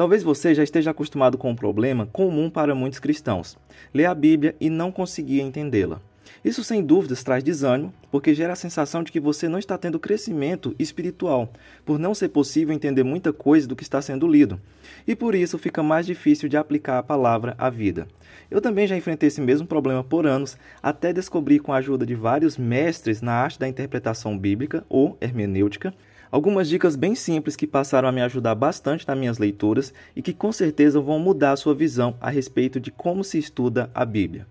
Talvez você já esteja acostumado com um problema comum para muitos cristãos: ler a Bíblia e não conseguir entendê-la. Isso sem dúvidas traz desânimo, porque gera a sensação de que você não está tendo crescimento espiritual, por não ser possível entender muita coisa do que está sendo lido, e por isso fica mais difícil de aplicar a palavra à vida. Eu também já enfrentei esse mesmo problema por anos, até descobrir com a ajuda de vários mestres na arte da interpretação bíblica ou hermenêutica Algumas dicas bem simples que passaram a me ajudar bastante nas minhas leituras e que com certeza vão mudar a sua visão a respeito de como se estuda a Bíblia.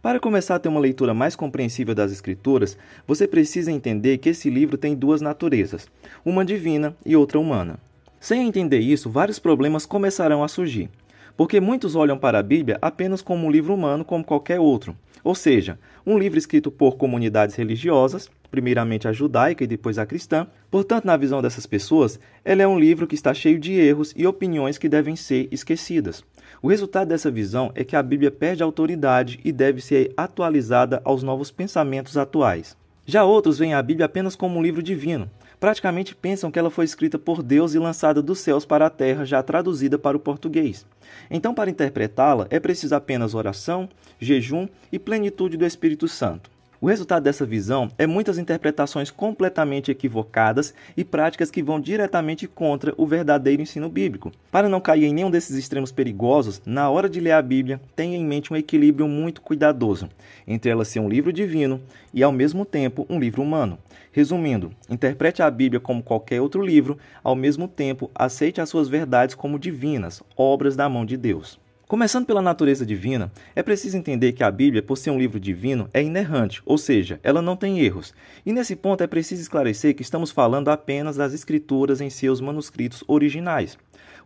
Para começar a ter uma leitura mais compreensível das Escrituras, você precisa entender que esse livro tem duas naturezas, uma divina e outra humana. Sem entender isso, vários problemas começarão a surgir, porque muitos olham para a Bíblia apenas como um livro humano como qualquer outro, ou seja, um livro escrito por comunidades religiosas primeiramente a judaica e depois a cristã. Portanto, na visão dessas pessoas, ela é um livro que está cheio de erros e opiniões que devem ser esquecidas. O resultado dessa visão é que a Bíblia perde autoridade e deve ser atualizada aos novos pensamentos atuais. Já outros veem a Bíblia apenas como um livro divino. Praticamente pensam que ela foi escrita por Deus e lançada dos céus para a terra, já traduzida para o português. Então, para interpretá-la, é preciso apenas oração, jejum e plenitude do Espírito Santo. O resultado dessa visão é muitas interpretações completamente equivocadas e práticas que vão diretamente contra o verdadeiro ensino bíblico. Para não cair em nenhum desses extremos perigosos, na hora de ler a Bíblia, tenha em mente um equilíbrio muito cuidadoso entre ela ser um livro divino e, ao mesmo tempo, um livro humano. Resumindo, interprete a Bíblia como qualquer outro livro, ao mesmo tempo, aceite as suas verdades como divinas, obras da mão de Deus. Começando pela natureza divina, é preciso entender que a Bíblia, por ser um livro divino, é inerrante, ou seja, ela não tem erros. E nesse ponto é preciso esclarecer que estamos falando apenas das Escrituras em seus manuscritos originais.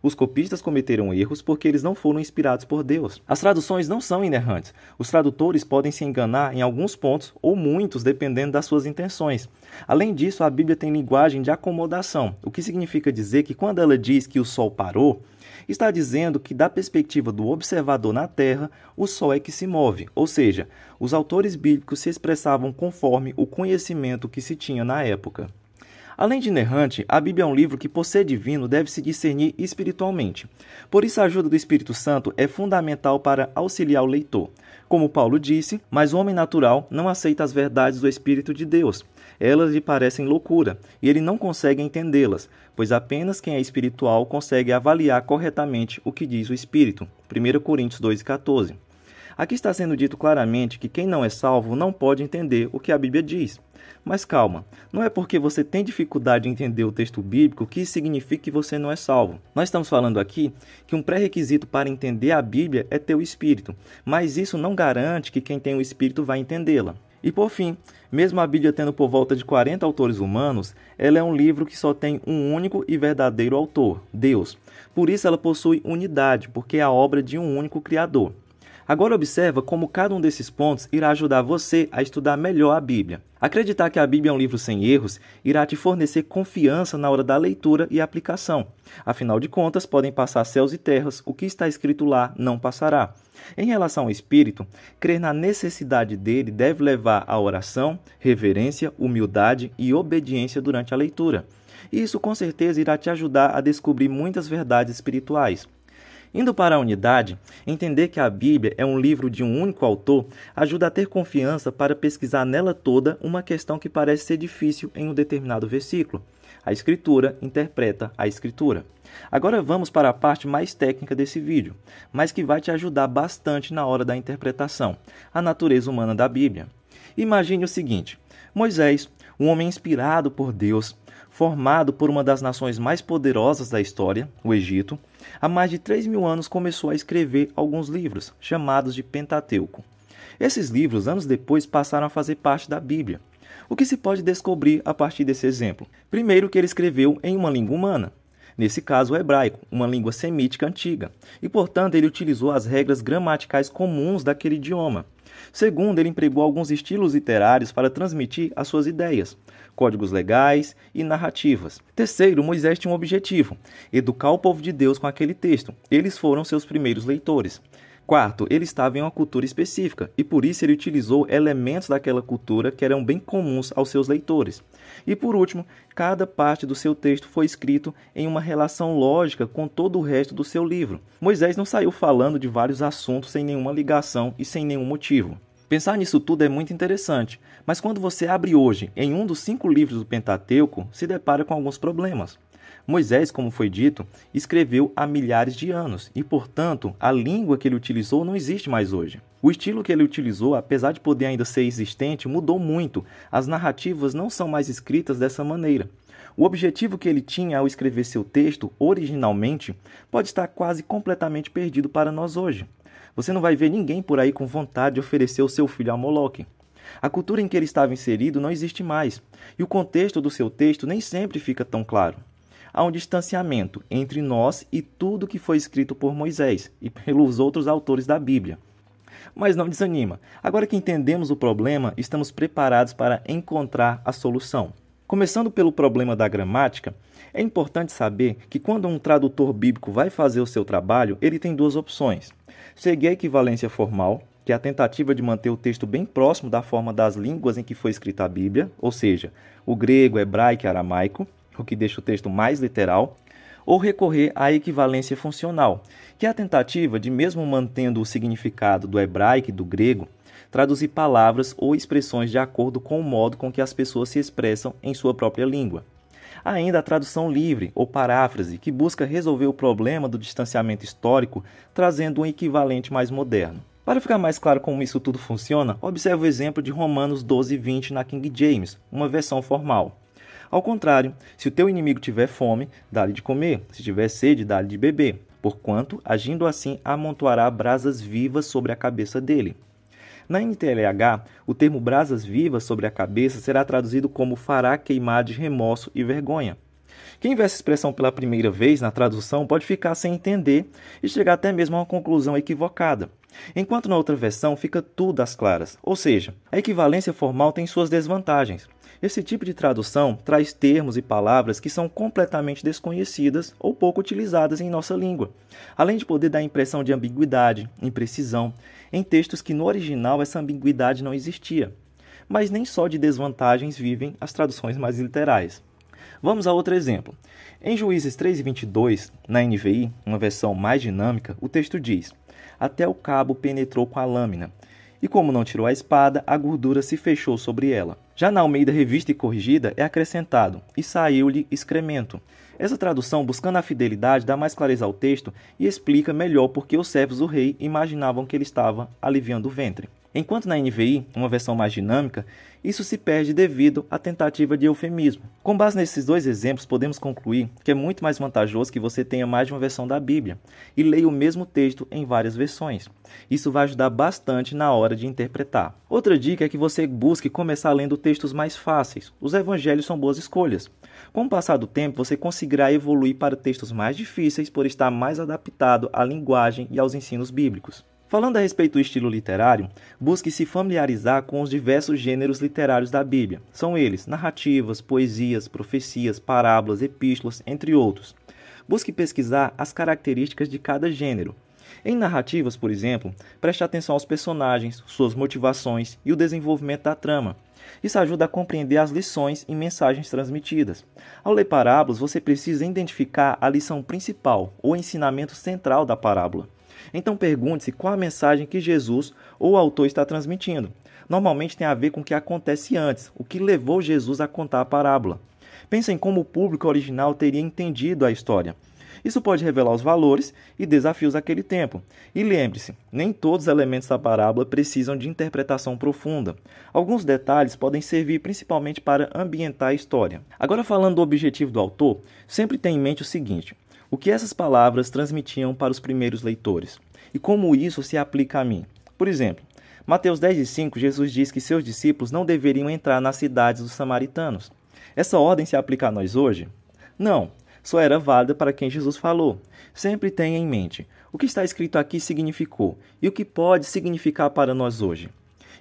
Os copistas cometeram erros porque eles não foram inspirados por Deus. As traduções não são inerrantes. Os tradutores podem se enganar em alguns pontos ou muitos, dependendo das suas intenções. Além disso, a Bíblia tem linguagem de acomodação, o que significa dizer que quando ela diz que o sol parou, está dizendo que, da perspectiva do observador na Terra, o Sol é que se move, ou seja, os autores bíblicos se expressavam conforme o conhecimento que se tinha na época. Além de inerrante, a Bíblia é um livro que, por ser divino, deve se discernir espiritualmente. Por isso, a ajuda do Espírito Santo é fundamental para auxiliar o leitor. Como Paulo disse, mas o homem natural não aceita as verdades do Espírito de Deus. Elas lhe parecem loucura e ele não consegue entendê-las, pois apenas quem é espiritual consegue avaliar corretamente o que diz o Espírito. 1 Coríntios 2,14. Aqui está sendo dito claramente que quem não é salvo não pode entender o que a Bíblia diz. Mas calma, não é porque você tem dificuldade em entender o texto bíblico que isso significa que você não é salvo. Nós estamos falando aqui que um pré-requisito para entender a Bíblia é ter o Espírito, mas isso não garante que quem tem o Espírito vai entendê-la. E por fim, mesmo a Bíblia tendo por volta de 40 autores humanos, ela é um livro que só tem um único e verdadeiro autor, Deus. Por isso ela possui unidade, porque é a obra de um único Criador. Agora observa como cada um desses pontos irá ajudar você a estudar melhor a Bíblia. Acreditar que a Bíblia é um livro sem erros irá te fornecer confiança na hora da leitura e aplicação. Afinal de contas, podem passar céus e terras, o que está escrito lá não passará. Em relação ao espírito, crer na necessidade dele deve levar a oração, reverência, humildade e obediência durante a leitura. Isso com certeza irá te ajudar a descobrir muitas verdades espirituais. Indo para a unidade, entender que a Bíblia é um livro de um único autor ajuda a ter confiança para pesquisar nela toda uma questão que parece ser difícil em um determinado versículo. A Escritura interpreta a Escritura. Agora vamos para a parte mais técnica desse vídeo, mas que vai te ajudar bastante na hora da interpretação: a natureza humana da Bíblia. Imagine o seguinte: Moisés, um homem inspirado por Deus, formado por uma das nações mais poderosas da história, o Egito, Há mais de 3 mil anos começou a escrever alguns livros, chamados de Pentateuco. Esses livros, anos depois, passaram a fazer parte da Bíblia. O que se pode descobrir a partir desse exemplo? Primeiro, que ele escreveu em uma língua humana, nesse caso o hebraico, uma língua semítica antiga, e portanto ele utilizou as regras gramaticais comuns daquele idioma. Segundo, ele empregou alguns estilos literários para transmitir as suas ideias, códigos legais e narrativas. Terceiro, Moisés tinha um objetivo: educar o povo de Deus com aquele texto. Eles foram seus primeiros leitores. Quarto, ele estava em uma cultura específica e por isso ele utilizou elementos daquela cultura que eram bem comuns aos seus leitores. E por último, cada parte do seu texto foi escrito em uma relação lógica com todo o resto do seu livro. Moisés não saiu falando de vários assuntos sem nenhuma ligação e sem nenhum motivo. Pensar nisso tudo é muito interessante, mas quando você abre hoje em um dos cinco livros do Pentateuco, se depara com alguns problemas. Moisés, como foi dito, escreveu há milhares de anos e, portanto, a língua que ele utilizou não existe mais hoje. O estilo que ele utilizou, apesar de poder ainda ser existente, mudou muito. As narrativas não são mais escritas dessa maneira. O objetivo que ele tinha ao escrever seu texto originalmente pode estar quase completamente perdido para nós hoje. Você não vai ver ninguém por aí com vontade de oferecer o seu filho a Moloque. A cultura em que ele estava inserido não existe mais, e o contexto do seu texto nem sempre fica tão claro há um distanciamento entre nós e tudo que foi escrito por Moisés e pelos outros autores da Bíblia. Mas não desanima. Agora que entendemos o problema, estamos preparados para encontrar a solução. Começando pelo problema da gramática, é importante saber que quando um tradutor bíblico vai fazer o seu trabalho, ele tem duas opções: seguir a equivalência formal, que é a tentativa de manter o texto bem próximo da forma das línguas em que foi escrita a Bíblia, ou seja, o grego, hebraico e aramaico, o que deixa o texto mais literal, ou recorrer à equivalência funcional, que é a tentativa de, mesmo mantendo o significado do hebraico e do grego, traduzir palavras ou expressões de acordo com o modo com que as pessoas se expressam em sua própria língua. Ainda a tradução livre ou paráfrase, que busca resolver o problema do distanciamento histórico, trazendo um equivalente mais moderno. Para ficar mais claro como isso tudo funciona, observe o exemplo de Romanos 12:20 na King James, uma versão formal. Ao contrário, se o teu inimigo tiver fome, dá-lhe de comer, se tiver sede, dá-lhe de beber, porquanto, agindo assim, amontoará brasas vivas sobre a cabeça dele. Na NTLH, o termo brasas vivas sobre a cabeça será traduzido como fará queimar de remorso e vergonha. Quem vê essa expressão pela primeira vez na tradução pode ficar sem entender e chegar até mesmo a uma conclusão equivocada. Enquanto na outra versão fica tudo às claras, ou seja, a equivalência formal tem suas desvantagens. Esse tipo de tradução traz termos e palavras que são completamente desconhecidas ou pouco utilizadas em nossa língua, além de poder dar a impressão de ambiguidade, imprecisão, em textos que no original essa ambiguidade não existia. Mas nem só de desvantagens vivem as traduções mais literais. Vamos a outro exemplo. Em Juízes 3:22, na NVI, uma versão mais dinâmica, o texto diz: Até o cabo penetrou com a lâmina, e como não tirou a espada, a gordura se fechou sobre ela. Já na Almeida Revista e Corrigida é acrescentado, e saiu-lhe excremento. Essa tradução, buscando a fidelidade, dá mais clareza ao texto e explica melhor por que os servos do rei imaginavam que ele estava aliviando o ventre. Enquanto na NVI, uma versão mais dinâmica, isso se perde devido à tentativa de eufemismo. Com base nesses dois exemplos, podemos concluir que é muito mais vantajoso que você tenha mais de uma versão da Bíblia e leia o mesmo texto em várias versões. Isso vai ajudar bastante na hora de interpretar. Outra dica é que você busque começar lendo textos mais fáceis. Os evangelhos são boas escolhas. Com o passar do tempo, você conseguirá evoluir para textos mais difíceis por estar mais adaptado à linguagem e aos ensinos bíblicos. Falando a respeito do estilo literário, busque se familiarizar com os diversos gêneros literários da Bíblia. São eles narrativas, poesias, profecias, parábolas, epístolas, entre outros. Busque pesquisar as características de cada gênero. Em narrativas, por exemplo, preste atenção aos personagens, suas motivações e o desenvolvimento da trama. Isso ajuda a compreender as lições e mensagens transmitidas. Ao ler parábolas, você precisa identificar a lição principal ou ensinamento central da parábola. Então pergunte-se qual a mensagem que Jesus ou o autor está transmitindo. Normalmente tem a ver com o que acontece antes, o que levou Jesus a contar a parábola. Pensem como o público original teria entendido a história. Isso pode revelar os valores e desafios daquele tempo. E lembre-se, nem todos os elementos da parábola precisam de interpretação profunda. Alguns detalhes podem servir principalmente para ambientar a história. Agora, falando do objetivo do autor, sempre tenha em mente o seguinte: o que essas palavras transmitiam para os primeiros leitores e como isso se aplica a mim. Por exemplo, Mateus 10:5, Jesus diz que seus discípulos não deveriam entrar nas cidades dos samaritanos. Essa ordem se aplica a nós hoje? Não, só era válida para quem Jesus falou. Sempre tenha em mente o que está escrito aqui significou e o que pode significar para nós hoje.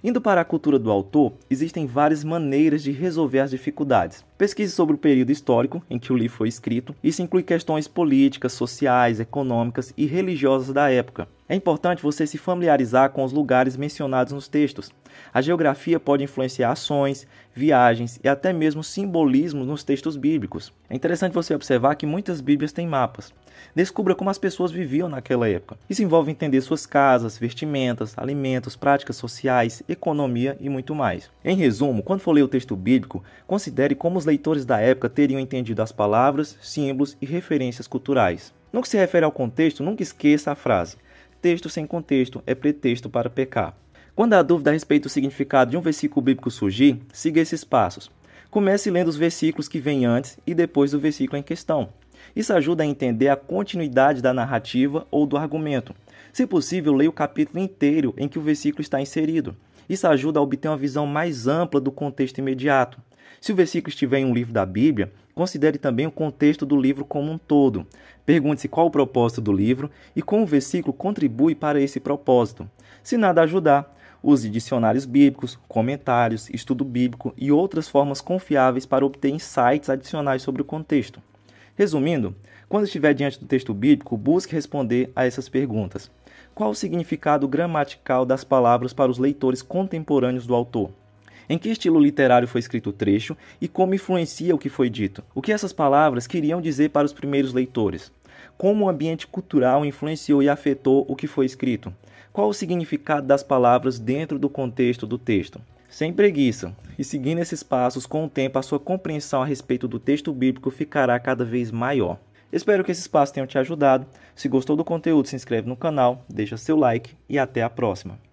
Indo para a cultura do autor, existem várias maneiras de resolver as dificuldades. Pesquise sobre o período histórico em que o livro foi escrito. Isso inclui questões políticas, sociais, econômicas e religiosas da época. É importante você se familiarizar com os lugares mencionados nos textos. A geografia pode influenciar ações, viagens e até mesmo simbolismos nos textos bíblicos. É interessante você observar que muitas Bíblias têm mapas. Descubra como as pessoas viviam naquela época. Isso envolve entender suas casas, vestimentas, alimentos, práticas sociais, economia e muito mais. Em resumo, quando for ler o texto bíblico, considere como os leitores da época teriam entendido as palavras, símbolos e referências culturais. No que se refere ao contexto, nunca esqueça a frase: texto sem contexto é pretexto para pecar. Quando a dúvida a respeito do significado de um versículo bíblico surgir, siga esses passos. Comece lendo os versículos que vêm antes e depois do versículo em questão. Isso ajuda a entender a continuidade da narrativa ou do argumento. Se possível, leia o capítulo inteiro em que o versículo está inserido. Isso ajuda a obter uma visão mais ampla do contexto imediato. Se o versículo estiver em um livro da Bíblia, considere também o contexto do livro como um todo. Pergunte-se qual o propósito do livro e como o versículo contribui para esse propósito. Se nada ajudar, use dicionários bíblicos, comentários, estudo bíblico e outras formas confiáveis para obter insights adicionais sobre o contexto. Resumindo, quando estiver diante do texto bíblico, busque responder a essas perguntas. Qual o significado gramatical das palavras para os leitores contemporâneos do autor? em que estilo literário foi escrito o trecho e como influencia o que foi dito. O que essas palavras queriam dizer para os primeiros leitores? Como o ambiente cultural influenciou e afetou o que foi escrito? Qual o significado das palavras dentro do contexto do texto? Sem preguiça e seguindo esses passos, com o tempo a sua compreensão a respeito do texto bíblico ficará cada vez maior. Espero que esses passos tenham te ajudado. Se gostou do conteúdo, se inscreve no canal, deixa seu like e até a próxima.